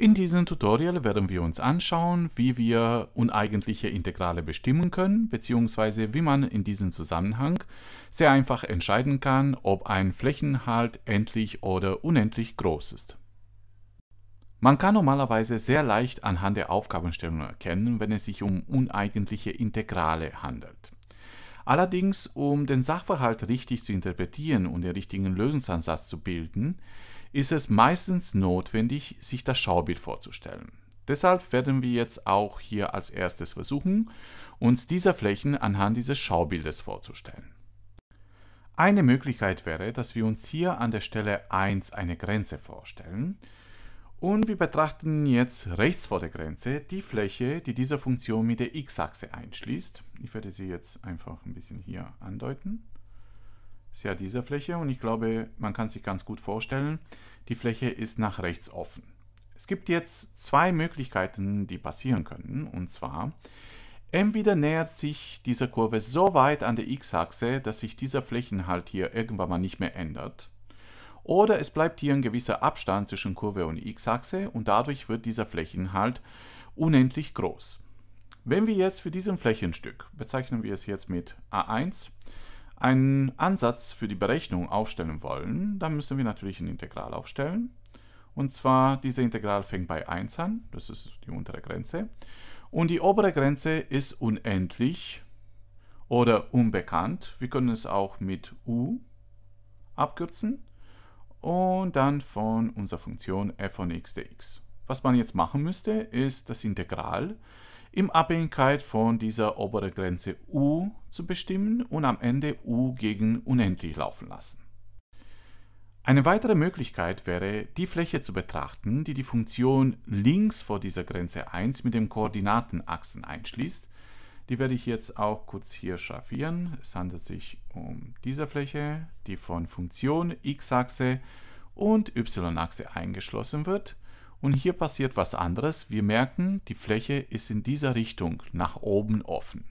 In diesem Tutorial werden wir uns anschauen, wie wir uneigentliche Integrale bestimmen können, bzw. wie man in diesem Zusammenhang sehr einfach entscheiden kann, ob ein Flächenhalt endlich oder unendlich groß ist. Man kann normalerweise sehr leicht anhand der Aufgabenstellung erkennen, wenn es sich um uneigentliche Integrale handelt. Allerdings, um den Sachverhalt richtig zu interpretieren und den richtigen Lösungsansatz zu bilden, ist es meistens notwendig, sich das Schaubild vorzustellen. Deshalb werden wir jetzt auch hier als erstes versuchen, uns diese Flächen anhand dieses Schaubildes vorzustellen. Eine Möglichkeit wäre, dass wir uns hier an der Stelle 1 eine Grenze vorstellen und wir betrachten jetzt rechts vor der Grenze die Fläche, die diese Funktion mit der x-Achse einschließt. Ich werde sie jetzt einfach ein bisschen hier andeuten ist ja diese Fläche und ich glaube, man kann sich ganz gut vorstellen, die Fläche ist nach rechts offen. Es gibt jetzt zwei Möglichkeiten, die passieren können, und zwar, entweder nähert sich diese Kurve so weit an der x-Achse, dass sich dieser Flächenhalt hier irgendwann mal nicht mehr ändert, oder es bleibt hier ein gewisser Abstand zwischen Kurve und x-Achse und dadurch wird dieser Flächenhalt unendlich groß. Wenn wir jetzt für diesem Flächenstück, bezeichnen wir es jetzt mit a1, einen Ansatz für die Berechnung aufstellen wollen, dann müssen wir natürlich ein Integral aufstellen. Und zwar, diese Integral fängt bei 1 an, das ist die untere Grenze. Und die obere Grenze ist unendlich oder unbekannt. Wir können es auch mit u abkürzen. Und dann von unserer Funktion f von x dx. Was man jetzt machen müsste, ist das Integral in Abhängigkeit von dieser oberen Grenze u zu bestimmen und am Ende u gegen unendlich laufen lassen. Eine weitere Möglichkeit wäre, die Fläche zu betrachten, die die Funktion links vor dieser Grenze 1 mit dem Koordinatenachsen einschließt. Die werde ich jetzt auch kurz hier schraffieren. Es handelt sich um diese Fläche, die von Funktion x-Achse und y-Achse eingeschlossen wird und hier passiert was anderes. Wir merken, die Fläche ist in dieser Richtung nach oben offen.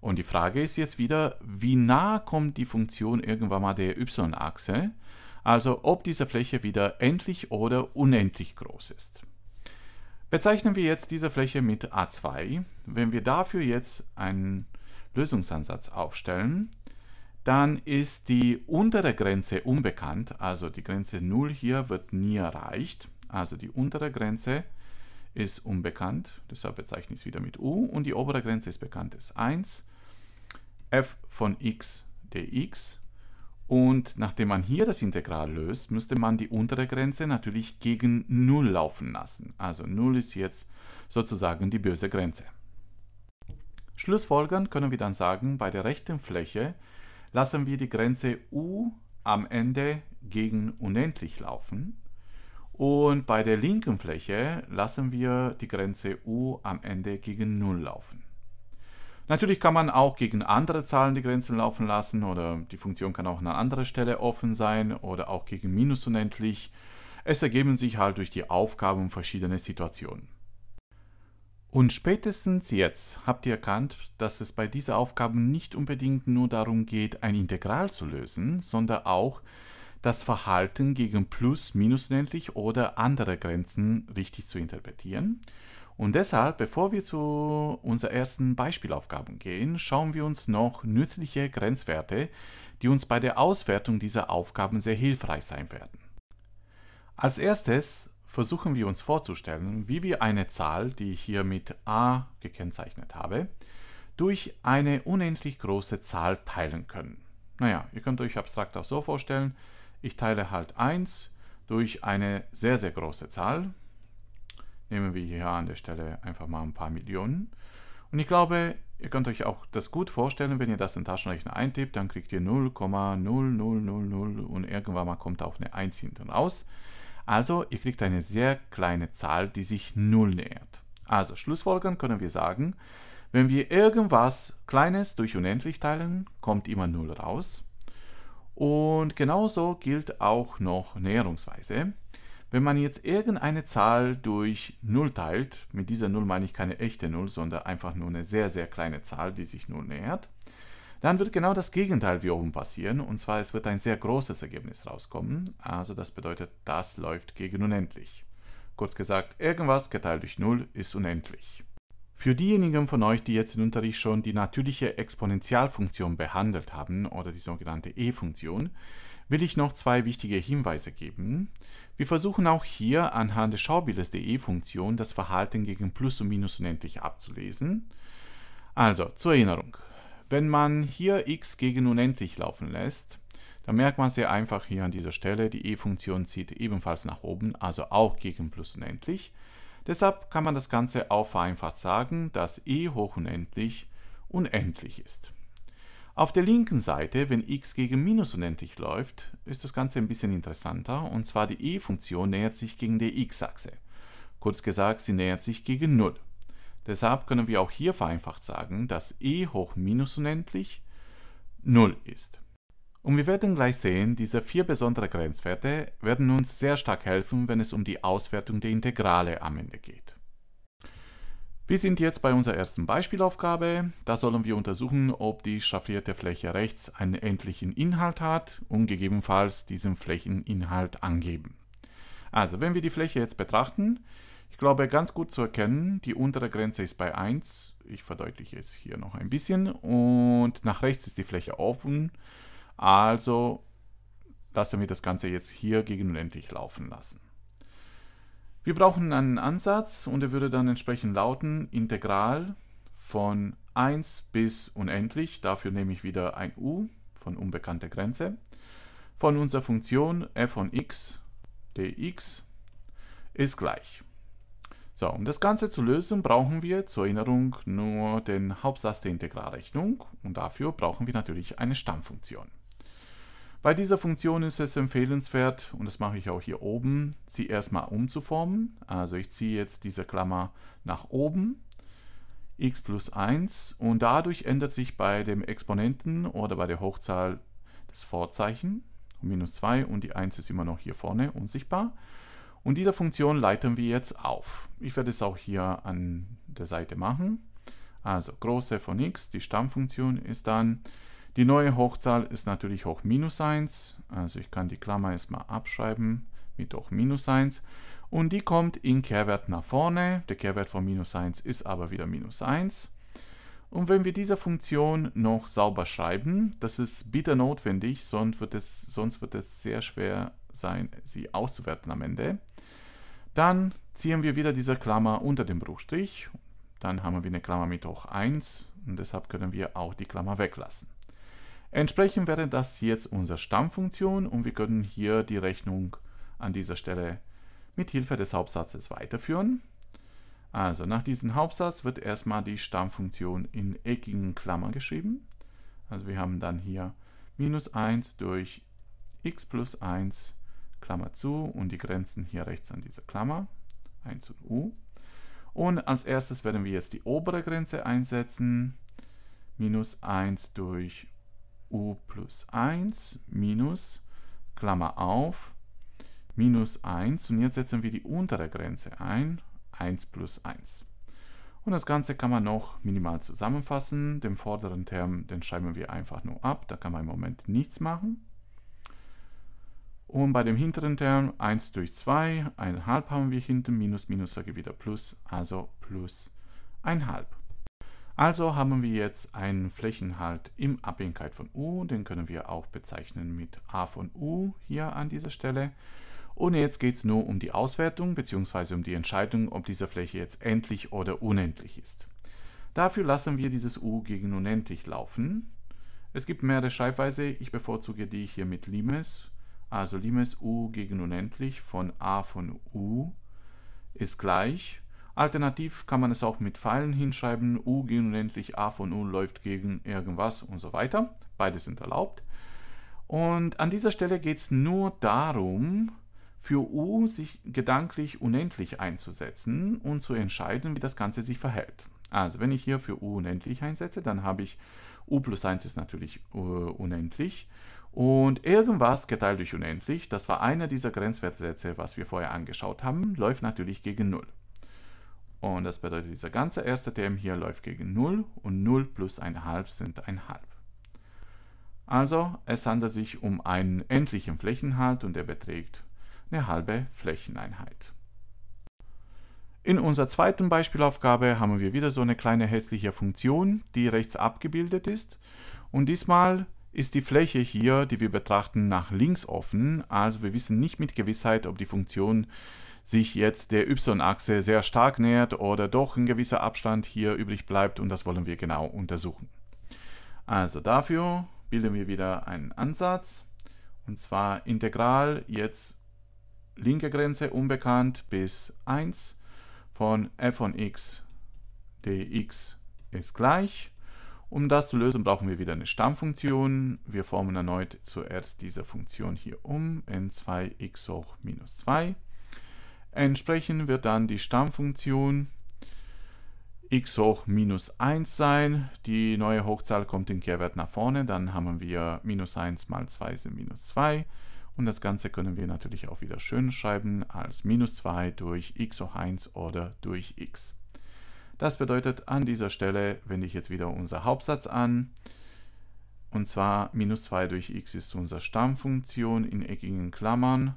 Und die Frage ist jetzt wieder, wie nah kommt die Funktion irgendwann mal der y-Achse? Also ob diese Fläche wieder endlich oder unendlich groß ist. Bezeichnen wir jetzt diese Fläche mit a2. Wenn wir dafür jetzt einen Lösungsansatz aufstellen, dann ist die untere Grenze unbekannt, also die Grenze 0 hier wird nie erreicht. Also die untere Grenze ist unbekannt, deshalb bezeichne ich es wieder mit u und die obere Grenze ist bekannt, ist 1, f von x dx und nachdem man hier das Integral löst, müsste man die untere Grenze natürlich gegen 0 laufen lassen. Also 0 ist jetzt sozusagen die böse Grenze. Schlussfolgernd können wir dann sagen, bei der rechten Fläche lassen wir die Grenze u am Ende gegen unendlich laufen und bei der linken Fläche lassen wir die Grenze u am Ende gegen 0 laufen. Natürlich kann man auch gegen andere Zahlen die Grenzen laufen lassen oder die Funktion kann auch an einer anderen Stelle offen sein oder auch gegen minus unendlich. Es ergeben sich halt durch die Aufgaben verschiedene Situationen. Und spätestens jetzt habt ihr erkannt, dass es bei dieser Aufgabe nicht unbedingt nur darum geht, ein Integral zu lösen, sondern auch das Verhalten gegen Plus, Minus nenntlich oder andere Grenzen richtig zu interpretieren. Und deshalb, bevor wir zu unserer ersten Beispielaufgabe gehen, schauen wir uns noch nützliche Grenzwerte, die uns bei der Auswertung dieser Aufgaben sehr hilfreich sein werden. Als erstes versuchen wir uns vorzustellen, wie wir eine Zahl, die ich hier mit a gekennzeichnet habe, durch eine unendlich große Zahl teilen können. Naja, ihr könnt euch abstrakt auch so vorstellen, ich teile halt 1 durch eine sehr, sehr große Zahl. Nehmen wir hier an der Stelle einfach mal ein paar Millionen. Und ich glaube, ihr könnt euch auch das gut vorstellen, wenn ihr das in den Taschenrechner eintippt, dann kriegt ihr 0,0000 und irgendwann mal kommt auch eine 1 hinten raus. Also ihr kriegt eine sehr kleine Zahl, die sich 0 nähert. Also schlussfolgern können wir sagen, wenn wir irgendwas Kleines durch unendlich teilen, kommt immer 0 raus. Und genauso gilt auch noch näherungsweise. Wenn man jetzt irgendeine Zahl durch 0 teilt, mit dieser 0 meine ich keine echte 0, sondern einfach nur eine sehr, sehr kleine Zahl, die sich 0 nähert, dann wird genau das Gegenteil wie oben passieren. Und zwar, es wird ein sehr großes Ergebnis rauskommen. Also das bedeutet, das läuft gegen unendlich. Kurz gesagt, irgendwas geteilt durch 0 ist unendlich. Für diejenigen von euch, die jetzt im Unterricht schon die natürliche Exponentialfunktion behandelt haben oder die sogenannte E-Funktion, will ich noch zwei wichtige Hinweise geben. Wir versuchen auch hier anhand des Schaubildes der E-Funktion das Verhalten gegen Plus und Minus unendlich abzulesen. Also zur Erinnerung, wenn man hier x gegen unendlich laufen lässt, dann merkt man sehr einfach hier an dieser Stelle, die E-Funktion zieht ebenfalls nach oben, also auch gegen Plus unendlich. Deshalb kann man das Ganze auch vereinfacht sagen, dass e hoch unendlich unendlich ist. Auf der linken Seite, wenn x gegen minus unendlich läuft, ist das Ganze ein bisschen interessanter, und zwar die e-Funktion nähert sich gegen die x-Achse. Kurz gesagt, sie nähert sich gegen 0. Deshalb können wir auch hier vereinfacht sagen, dass e hoch minus unendlich 0 ist. Und wir werden gleich sehen, diese vier besonderen Grenzwerte werden uns sehr stark helfen, wenn es um die Auswertung der Integrale am Ende geht. Wir sind jetzt bei unserer ersten Beispielaufgabe. Da sollen wir untersuchen, ob die schraffierte Fläche rechts einen endlichen Inhalt hat und gegebenenfalls diesen Flächeninhalt angeben. Also, wenn wir die Fläche jetzt betrachten, ich glaube ganz gut zu erkennen, die untere Grenze ist bei 1. Ich verdeutliche es hier noch ein bisschen. Und nach rechts ist die Fläche offen. Also lassen wir das Ganze jetzt hier gegen unendlich laufen lassen. Wir brauchen einen Ansatz und er würde dann entsprechend lauten Integral von 1 bis unendlich, dafür nehme ich wieder ein u von unbekannter Grenze, von unserer Funktion f von x dx ist gleich. So, um das Ganze zu lösen, brauchen wir zur Erinnerung nur den Hauptsatz der Integralrechnung und dafür brauchen wir natürlich eine Stammfunktion. Bei dieser Funktion ist es empfehlenswert, und das mache ich auch hier oben, sie erstmal umzuformen. Also ich ziehe jetzt diese Klammer nach oben, x plus 1, und dadurch ändert sich bei dem Exponenten oder bei der Hochzahl das Vorzeichen, minus 2 und die 1 ist immer noch hier vorne unsichtbar. Und diese Funktion leiten wir jetzt auf. Ich werde es auch hier an der Seite machen. Also große von x, die Stammfunktion ist dann die neue Hochzahl ist natürlich hoch minus 1, also ich kann die Klammer erstmal abschreiben mit hoch minus 1 und die kommt in Kehrwert nach vorne, der Kehrwert von minus 1 ist aber wieder minus 1 und wenn wir diese Funktion noch sauber schreiben, das ist bitter notwendig, sonst wird es, sonst wird es sehr schwer sein, sie auszuwerten am Ende, dann ziehen wir wieder diese Klammer unter dem Bruchstrich, dann haben wir eine Klammer mit hoch 1 und deshalb können wir auch die Klammer weglassen. Entsprechend wäre das jetzt unsere Stammfunktion und wir können hier die Rechnung an dieser Stelle mit Hilfe des Hauptsatzes weiterführen. Also nach diesem Hauptsatz wird erstmal die Stammfunktion in eckigen Klammern geschrieben. Also wir haben dann hier minus 1 durch x plus 1 Klammer zu und die Grenzen hier rechts an dieser Klammer 1 und u. Und als erstes werden wir jetzt die obere Grenze einsetzen. Minus 1 durch u plus 1 minus, Klammer auf, minus 1 und jetzt setzen wir die untere Grenze ein, 1 plus 1. Und das Ganze kann man noch minimal zusammenfassen. Den vorderen Term, den schreiben wir einfach nur ab, da kann man im Moment nichts machen. Und bei dem hinteren Term 1 durch 2, 1,5 haben wir hinten, minus, minus sage wieder plus, also plus 1,5. Also haben wir jetzt einen Flächenhalt im Abhängigkeit von u, den können wir auch bezeichnen mit a von u hier an dieser Stelle. Und jetzt geht es nur um die Auswertung bzw. um die Entscheidung, ob diese Fläche jetzt endlich oder unendlich ist. Dafür lassen wir dieses u gegen unendlich laufen. Es gibt mehrere Schreibweise, ich bevorzuge die hier mit Limes. Also Limes u gegen unendlich von a von u ist gleich Alternativ kann man es auch mit Pfeilen hinschreiben, u gegen unendlich, a von u läuft gegen irgendwas und so weiter. Beides sind erlaubt. Und an dieser Stelle geht es nur darum, für u sich gedanklich unendlich einzusetzen und zu entscheiden, wie das Ganze sich verhält. Also wenn ich hier für u unendlich einsetze, dann habe ich u plus 1 ist natürlich uh, unendlich und irgendwas geteilt durch unendlich, das war einer dieser Grenzwertsätze, was wir vorher angeschaut haben, läuft natürlich gegen 0. Und das bedeutet, dieser ganze erste Term hier läuft gegen 0 und 0 plus 1,5 sind 1,5. Also, es handelt sich um einen endlichen Flächenhalt und der beträgt eine halbe Flächeneinheit. In unserer zweiten Beispielaufgabe haben wir wieder so eine kleine hässliche Funktion, die rechts abgebildet ist. Und diesmal ist die Fläche hier, die wir betrachten, nach links offen. Also wir wissen nicht mit Gewissheit, ob die Funktion sich jetzt der Y-Achse sehr stark nähert oder doch ein gewisser Abstand hier übrig bleibt und das wollen wir genau untersuchen. Also dafür bilden wir wieder einen Ansatz und zwar Integral jetzt linke Grenze unbekannt bis 1 von f von x dx ist gleich. Um das zu lösen, brauchen wir wieder eine Stammfunktion. Wir formen erneut zuerst diese Funktion hier um, n2x hoch minus 2. Entsprechend wird dann die Stammfunktion x hoch minus 1 sein. Die neue Hochzahl kommt den Kehrwert nach vorne. Dann haben wir minus 1 mal 2 sind minus 2. Und das Ganze können wir natürlich auch wieder schön schreiben als minus 2 durch x hoch 1 oder durch x. Das bedeutet, an dieser Stelle wende ich jetzt wieder unser Hauptsatz an. Und zwar minus 2 durch x ist unsere Stammfunktion in eckigen Klammern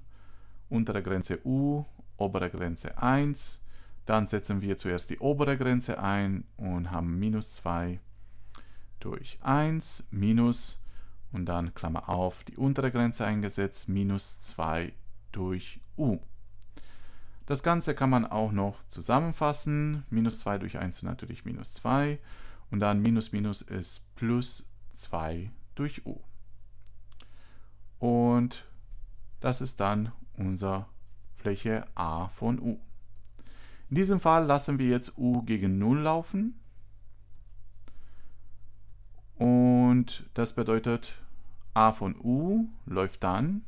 unter der Grenze u obere Grenze 1. Dann setzen wir zuerst die obere Grenze ein und haben minus 2 durch 1 minus und dann Klammer auf die untere Grenze eingesetzt minus 2 durch u. Das Ganze kann man auch noch zusammenfassen. Minus 2 durch 1 ist natürlich minus 2 und dann minus minus ist plus 2 durch u. Und das ist dann unser Fläche a von u. In diesem Fall lassen wir jetzt u gegen 0 laufen. Und das bedeutet, a von u läuft dann.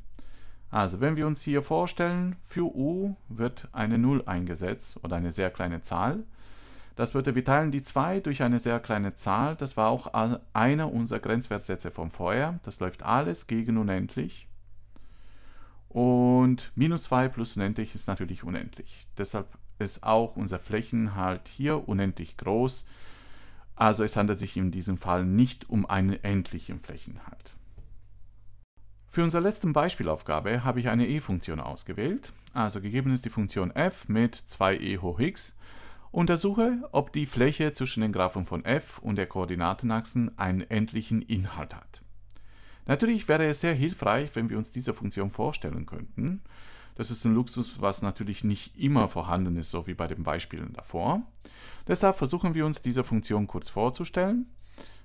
Also wenn wir uns hier vorstellen, für u wird eine 0 eingesetzt oder eine sehr kleine Zahl. Das bedeutet, wir teilen die 2 durch eine sehr kleine Zahl. Das war auch einer unserer Grenzwertsätze vom vorher. Das läuft alles gegen unendlich. Und minus 2 plus unendlich ist natürlich unendlich. Deshalb ist auch unser Flächenhalt hier unendlich groß. Also es handelt sich in diesem Fall nicht um einen endlichen Flächenhalt. Für unsere letzte Beispielaufgabe habe ich eine e-Funktion ausgewählt. Also gegeben ist die Funktion f mit 2e hoch x. Untersuche, ob die Fläche zwischen den Graphen von f und der Koordinatenachsen einen endlichen Inhalt hat. Natürlich wäre es sehr hilfreich, wenn wir uns diese Funktion vorstellen könnten. Das ist ein Luxus, was natürlich nicht immer vorhanden ist, so wie bei den Beispielen davor. Deshalb versuchen wir uns diese Funktion kurz vorzustellen.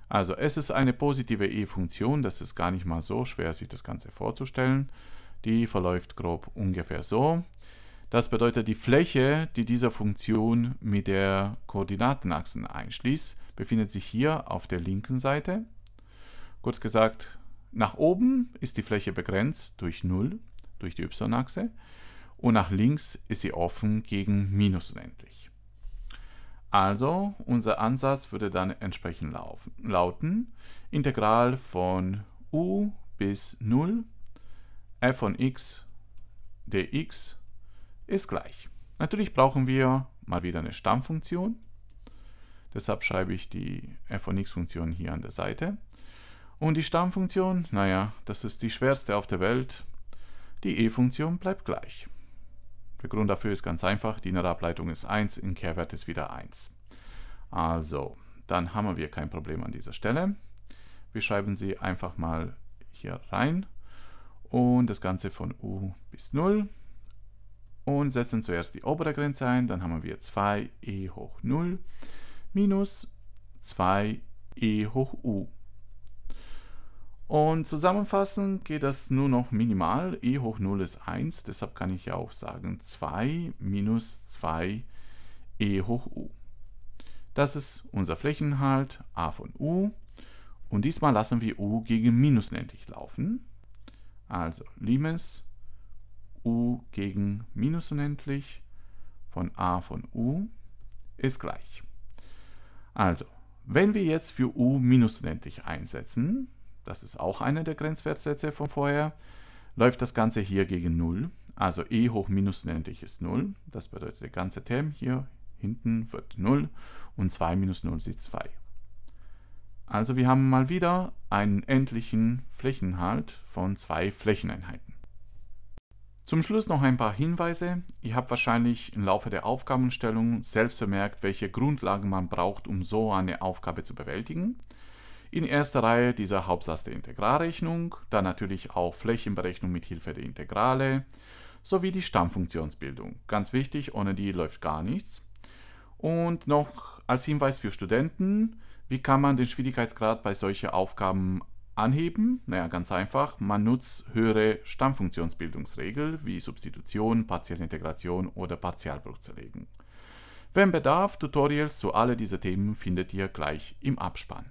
Also es ist eine positive E-Funktion, das ist gar nicht mal so schwer, sich das Ganze vorzustellen. Die verläuft grob ungefähr so. Das bedeutet, die Fläche, die diese Funktion mit der Koordinatenachsen einschließt, befindet sich hier auf der linken Seite. Kurz gesagt, nach oben ist die Fläche begrenzt durch 0, durch die y-Achse, und nach links ist sie offen gegen minus unendlich. Also, unser Ansatz würde dann entsprechend laufen, lauten, Integral von u bis 0 f von x dx ist gleich. Natürlich brauchen wir mal wieder eine Stammfunktion. Deshalb schreibe ich die f von x-Funktion hier an der Seite. Und die Stammfunktion, naja, das ist die schwerste auf der Welt. Die E-Funktion bleibt gleich. Der Grund dafür ist ganz einfach, die Innerableitung ist 1, in Kehrwert ist wieder 1. Also, dann haben wir kein Problem an dieser Stelle. Wir schreiben sie einfach mal hier rein und das Ganze von U bis 0 und setzen zuerst die obere Grenze ein, dann haben wir 2e hoch 0 minus 2e hoch U. Und zusammenfassend geht das nur noch minimal. e hoch 0 ist 1, deshalb kann ich ja auch sagen 2 minus 2 e hoch u. Das ist unser Flächeninhalt a von u. Und diesmal lassen wir u gegen minus endlich laufen. Also Limes u gegen minus unendlich von a von u ist gleich. Also, wenn wir jetzt für u minus unendlich einsetzen, das ist auch einer der Grenzwertsätze von vorher, läuft das Ganze hier gegen 0. Also e hoch minus nenne ich ist 0. Das bedeutet, der ganze Term hier hinten wird 0 und 2 minus 0 ist 2. Also wir haben mal wieder einen endlichen Flächenhalt von zwei Flächeneinheiten. Zum Schluss noch ein paar Hinweise. Ihr habt wahrscheinlich im Laufe der Aufgabenstellung selbst bemerkt, welche Grundlagen man braucht, um so eine Aufgabe zu bewältigen. In erster Reihe dieser Hauptsatz der Integralrechnung, dann natürlich auch Flächenberechnung mit Hilfe der Integrale sowie die Stammfunktionsbildung. Ganz wichtig, ohne die läuft gar nichts. Und noch als Hinweis für Studenten, wie kann man den Schwierigkeitsgrad bei solchen Aufgaben anheben? Naja, ganz einfach, man nutzt höhere Stammfunktionsbildungsregeln wie Substitution, partielle Integration oder Partialbruchzerlegung. Wenn bedarf, Tutorials zu alle diese Themen findet ihr gleich im Abspann.